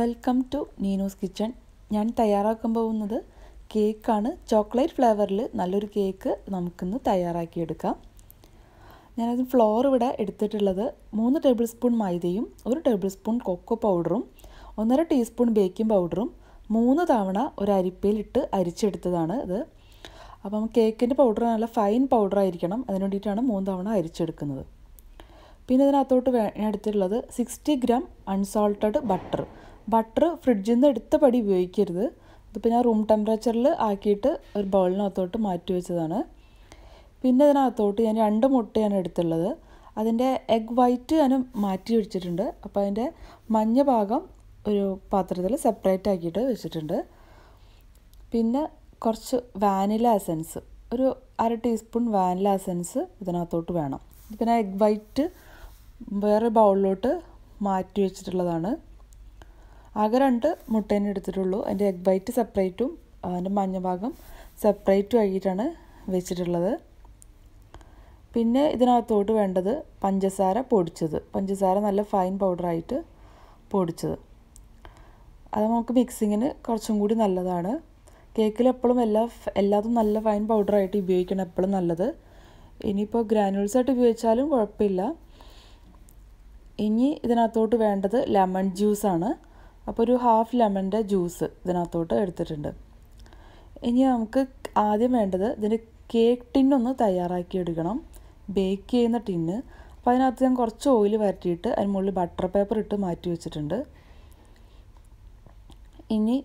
welcome to Neenu's kitchen ഞാൻ തയ്യാറാക്കാൻ പോകുന്നത് കേക്കാണ് ചോക്ലേറ്റ് ഫ്ലേവറിൽ നല്ലൊരു കേക്ക് നമുക്കിന്ന് തയ്യാറാക്കിയെടുക്കാം ഞാനത് ഫ്ലോർ ഇവിടെ എടുത്തിട്ടുള്ളത് മൂന്ന് ടേബിൾ സ്പൂൺ മൈദയും ഒരു ടേബിൾ സ്പൂൺ കൊക്കോ പൗഡറും ഒന്നര ടീസ്പൂൺ ബേക്കിംഗ് പൗഡറും മൂന്ന് തവണ ഒരു അരിപ്പയിലിട്ട് അരിച്ചെടുത്തതാണ് ഇത് അപ്പം കേക്കിൻ്റെ പൗഡർ നല്ല ഫൈൻ പൗഡർ ആയിരിക്കണം അതിന് വേണ്ടിയിട്ടാണ് മൂന്ന് തവണ അരിച്ചെടുക്കുന്നത് പിന്നെ ഇതിനകത്തോട്ട് എടുത്തിട്ടുള്ളത് sixty gram unsalted butter butter ഫ്രിഡ്ജിൽ നിന്ന് എടുത്ത പടി ഉപയോഗിക്കരുത് ഇതിപ്പോൾ ഞാൻ റൂം ടെമ്പറേച്ചറിൽ ആക്കിയിട്ട് ഒരു ബൗളിനകത്തോട്ട് മാറ്റി വെച്ചതാണ് പിന്നെ ഇതിനകത്തോട്ട് ഞാൻ രണ്ട് മുട്ടയാണ് എടുത്തുള്ളത് അതിൻ്റെ എഗ് വൈറ്റ് ഞാൻ മാറ്റി വെച്ചിട്ടുണ്ട് അപ്പോൾ അതിൻ്റെ മഞ്ഞ ഭാഗം ഒരു പാത്രത്തിൽ സെപ്പറേറ്റ് ആക്കിയിട്ട് വെച്ചിട്ടുണ്ട് പിന്നെ കുറച്ച് വാനില എസൻസ് ഒരു അര ടീസ്പൂൺ വാനില എസൻസ് ഇതിനകത്തോട്ട് വേണം പിന്നെ എഗ് വൈറ്റ് വേറെ ബൗളിലോട്ട് മാറ്റി വെച്ചിട്ടുള്ളതാണ് ആകെ രണ്ട് മുട്ടേനെ എടുത്തിട്ടുള്ളൂ അതിൻ്റെ എഗ് വൈറ്റ് സെപ്പറേറ്റും അതിൻ്റെ മഞ്ഞ ഭാഗം സെപ്പറേറ്റും ആയിട്ടാണ് വെച്ചിട്ടുള്ളത് പിന്നെ ഇതിനകത്തോട്ട് വേണ്ടത് പഞ്ചസാര പൊടിച്ചത് പഞ്ചസാര നല്ല ഫൈൻ പൗഡറായിട്ട് പൊടിച്ചത് അത് നമുക്ക് മിക്സിങ്ങിന് കുറച്ചും കൂടി നല്ലതാണ് കേക്കിൽ എപ്പോഴും എല്ലാ എല്ലാതും നല്ല ഫൈൻ പൗഡറായിട്ട് ഉപയോഗിക്കണം എപ്പോഴും നല്ലത് ഇനിയിപ്പോൾ ഗ്രാനുൾസ് ആയിട്ട് ഉപയോഗിച്ചാലും കുഴപ്പമില്ല ഇനി ഇതിനകത്തോട്ട് വേണ്ടത് ലെമൺ ജ്യൂസാണ് അപ്പോൾ ഒരു ഹാഫ് ലെമണിൻ്റെ ജ്യൂസ് ഇതിനകത്തോട്ട് എടുത്തിട്ടുണ്ട് ഇനി നമുക്ക് ആദ്യം വേണ്ടത് ഇതിൻ്റെ കേക്ക് ടിന്നൊന്ന് തയ്യാറാക്കി എടുക്കണം ബേക്ക് ചെയ്യുന്ന ടിന്ന് അപ്പോൾ അതിനകത്ത് ഞാൻ കുറച്ച് ഓയിൽ വരട്ടിയിട്ട് അതിന് മുകളിൽ ബട്ടർ പേപ്പർ ഇട്ട് മാറ്റി വെച്ചിട്ടുണ്ട് ഇനി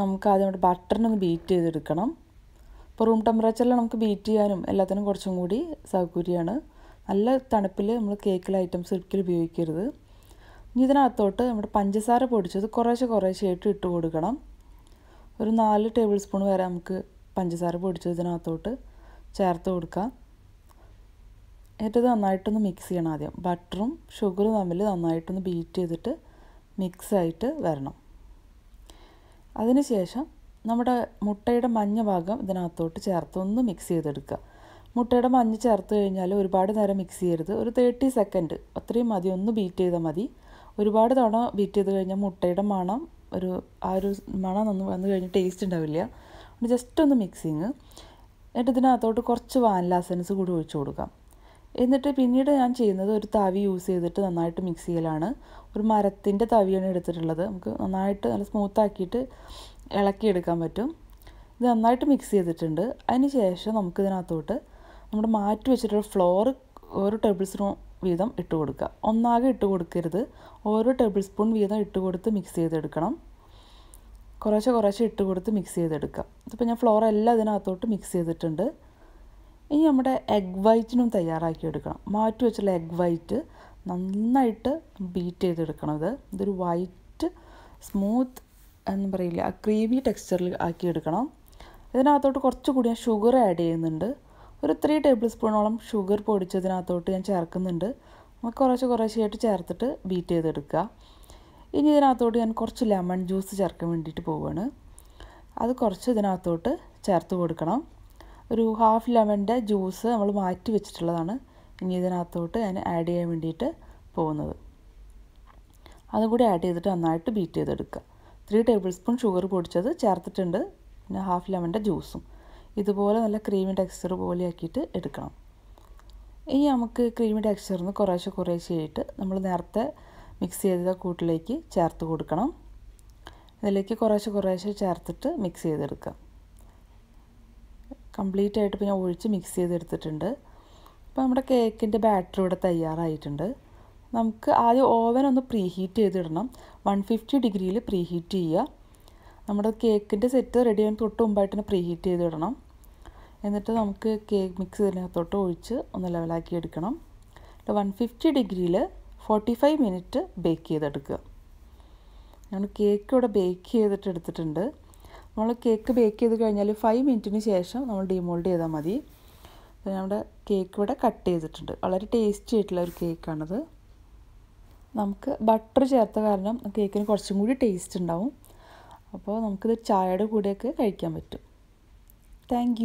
നമുക്ക് ആദ്യം ബട്ടറിനൊന്ന് ബീറ്റ് ചെയ്തെടുക്കണം ഇപ്പോൾ റൂം ടെമ്പറേച്ചറിൽ നമുക്ക് ബീറ്റ് ചെയ്യാനും എല്ലാത്തിനും കുറച്ചും കൂടി സൗകര്യമാണ് നല്ല തണുപ്പിൽ നമ്മൾ കേക്കിലെ ഐറ്റംസ് ഒരിക്കലും ഉപയോഗിക്കരുത് ഇനി ഇതിനകത്തോട്ട് നമ്മുടെ പഞ്ചസാര പൊടിച്ചത് കുറേശ്ശെ കുറേശ്ശെയായിട്ട് ഇട്ട് കൊടുക്കണം ഒരു നാല് ടേബിൾ സ്പൂൺ വരെ നമുക്ക് പഞ്ചസാര പൊടിച്ചത് ഇതിനകത്തോട്ട് ചേർത്ത് കൊടുക്കാം എന്നിട്ട് നന്നായിട്ടൊന്ന് മിക്സ് ചെയ്യണം ആദ്യം ബട്ടറും ഷുഗറും തമ്മിൽ നന്നായിട്ടൊന്ന് ബീറ്റ് ചെയ്തിട്ട് മിക്സായിട്ട് വരണം അതിനുശേഷം നമ്മുടെ മുട്ടയുടെ മഞ്ഞ ഭാഗം ഇതിനകത്തോട്ട് ചേർത്തൊന്ന് മിക്സ് ചെയ്തെടുക്കുക മുട്ടയുടെ മഞ്ഞ് ചേർത്ത് കഴിഞ്ഞാൽ ഒരുപാട് നേരം മിക്സ് ചെയ്യരുത് ഒരു തേർട്ടി സെക്കൻഡ് അത്രയും മതി ഒന്ന് ബീറ്റ് ചെയ്താൽ മതി ഒരുപാട് തവണ ബീറ്റ് ചെയ്ത് കഴിഞ്ഞാൽ മുട്ടയുടെ മണം ഒരു ആ ഒരു മണം ഒന്ന് വന്നു കഴിഞ്ഞാൽ ടേസ്റ്റ് ഉണ്ടാവില്ല ജസ്റ്റ് ഒന്ന് മിക്സിങ് എന്നിട്ട് ഇതിനകത്തോട്ട് കുറച്ച് വാനില എസൻസ് കൂടി ഒഴിച്ചു കൊടുക്കാം എന്നിട്ട് പിന്നീട് ഞാൻ ചെയ്യുന്നത് ഒരു തവി യൂസ് ചെയ്തിട്ട് നന്നായിട്ട് മിക്സ് ചെയ്യലാണ് ഒരു മരത്തിൻ്റെ തവിയാണ് എടുത്തിട്ടുള്ളത് നമുക്ക് നന്നായിട്ട് നല്ല സ്മൂത്താക്കിയിട്ട് ഇളക്കിയെടുക്കാൻ പറ്റും ഇത് നന്നായിട്ട് മിക്സ് ചെയ്തിട്ടുണ്ട് അതിന് ശേഷം നമുക്ക് ഇതിനകത്തോട്ട് നമ്മുടെ മാറ്റി വെച്ചിട്ടുള്ള ഫ്ലോർ ഓരോ ടേബിൾ സ്പൂൺ വീതം ഇട്ട് കൊടുക്കുക ഒന്നാകെ ഇട്ട് കൊടുക്കരുത് ഓരോ ടേബിൾ സ്പൂൺ വീതം ഇട്ട് കൊടുത്ത് മിക്സ് ചെയ്തെടുക്കണം കുറേശ്ശെ കുറേശ്ശെ ഇട്ട് കൊടുത്ത് മിക്സ് ചെയ്തെടുക്കുക ഇതിപ്പോൾ ഞാൻ ഫ്ലോർ എല്ലാം ഇതിനകത്തോട്ട് മിക്സ് ചെയ്തിട്ടുണ്ട് ഇനി നമ്മുടെ എഗ് വൈറ്റിനും തയ്യാറാക്കി എടുക്കണം മാറ്റി വെച്ചുള്ള എഗ് വൈറ്റ് നന്നായിട്ട് ബീറ്റ് ചെയ്തെടുക്കണം ഇത് ഇതൊരു വൈറ്റ് സ്മൂത്ത് എന്ന് പറയില്ല ക്രീമി ടെക്സ്ചറിൽ ആക്കിയെടുക്കണം ഇതിനകത്തോട്ട് കുറച്ചുകൂടി ഞാൻ ഷുഗർ ആഡ് ചെയ്യുന്നുണ്ട് ഒരു ത്രീ ടേബിൾ സ്പൂണോളം ഷുഗർ പൊടിച്ചതിനകത്തോട്ട് ഞാൻ ചേർക്കുന്നുണ്ട് നമുക്ക് കുറച്ച് കുറേശ്ശെയായിട്ട് ചേർത്തിട്ട് ബീറ്റ് ചെയ്തെടുക്കുക ഇനി ഇതിനകത്തോട്ട് ഞാൻ കുറച്ച് ലെമൺ ജ്യൂസ് ചേർക്കാൻ വേണ്ടിയിട്ട് പോവുകയാണ് അത് കുറച്ച് ഇതിനകത്തോട്ട് ചേർത്ത് കൊടുക്കണം ഒരു ഹാഫ് ലെമണിൻ്റെ ജ്യൂസ് നമ്മൾ മാറ്റി വെച്ചിട്ടുള്ളതാണ് ഇനി ഇതിനകത്തോട്ട് ഞാൻ ആഡ് ചെയ്യാൻ വേണ്ടിയിട്ട് പോകുന്നത് അതും കൂടി ആഡ് ചെയ്തിട്ട് നന്നായിട്ട് ബീറ്റ് ചെയ്തെടുക്കുക ത്രീ ടേബിൾ സ്പൂൺ ഷുഗർ പൊടിച്ചത് ചേർത്തിട്ടുണ്ട് പിന്നെ ഹാഫ് ലെമണിൻ്റെ ജ്യൂസും ഇതുപോലെ നല്ല ക്രീമി ടെക്സ്ചർ പോലെയാക്കിയിട്ട് എടുക്കണം ഇനി നമുക്ക് ക്രീമി ടെക്സ്ചറിൽ നിന്ന് കുറേശ്ശെ കുറേശ്ശെയായിട്ട് നമ്മൾ നേരത്തെ മിക്സ് ചെയ്ത കൂട്ടിലേക്ക് ചേർത്ത് കൊടുക്കണം ഇതിലേക്ക് കുറേശ്ശെ കുറേശ്ശെ ചേർത്തിട്ട് മിക്സ് ചെയ്തെടുക്കുക കംപ്ലീറ്റ് ആയിട്ട് ഞാൻ ഒഴിച്ച് മിക്സ് ചെയ്തെടുത്തിട്ടുണ്ട് അപ്പോൾ നമ്മുടെ കേക്കിൻ്റെ ബാറ്റർ ഇവിടെ തയ്യാറായിട്ടുണ്ട് നമുക്ക് ആദ്യം ഓവൻ ഒന്ന് പ്രീ ഹീറ്റ് ചെയ്തിടണം വൺ ഫിഫ്റ്റി ഡിഗ്രിയിൽ പ്രീ ഹീറ്റ് ചെയ്യുക നമ്മുടെ കേക്കിൻ്റെ സെറ്റ് റെഡി ആയതിന് തൊട്ട് മുമ്പായിട്ട് തന്നെ പ്രീ ഹീറ്റ് ചെയ്തിടണം എന്നിട്ട് നമുക്ക് കേക്ക് മിക്സ് ഇതിനകത്തോട്ട് ഒഴിച്ച് ഒന്ന് ലെവലാക്കി എടുക്കണം വൺ ഫിഫ്റ്റി ഡിഗ്രിയിൽ ഫോർട്ടി ഫൈവ് മിനിറ്റ് ബേക്ക് ചെയ്തെടുക്കുക ഞാൻ കേക്ക് ഇവിടെ ബേക്ക് ചെയ്തിട്ട് എടുത്തിട്ടുണ്ട് നമ്മൾ കേക്ക് ബേക്ക് ചെയ്ത് കഴിഞ്ഞാൽ ഫൈവ് മിനിറ്റിന് ശേഷം നമ്മൾ ഡിമോൾഡ് ചെയ്താൽ മതി അപ്പോൾ നമ്മുടെ കേക്ക് ഇവിടെ കട്ട് ചെയ്തിട്ടുണ്ട് വളരെ ടേസ്റ്റി ആയിട്ടുള്ള ഒരു കേക്കാണത് നമുക്ക് ബട്ടർ ചേർത്ത കാരണം കേക്കിന് കുറച്ചും കൂടി ടേസ്റ്റ് ഉണ്ടാവും അപ്പോൾ നമുക്കിത് ചായയുടെ കൂടെയൊക്കെ കഴിക്കാൻ പറ്റും താങ്ക്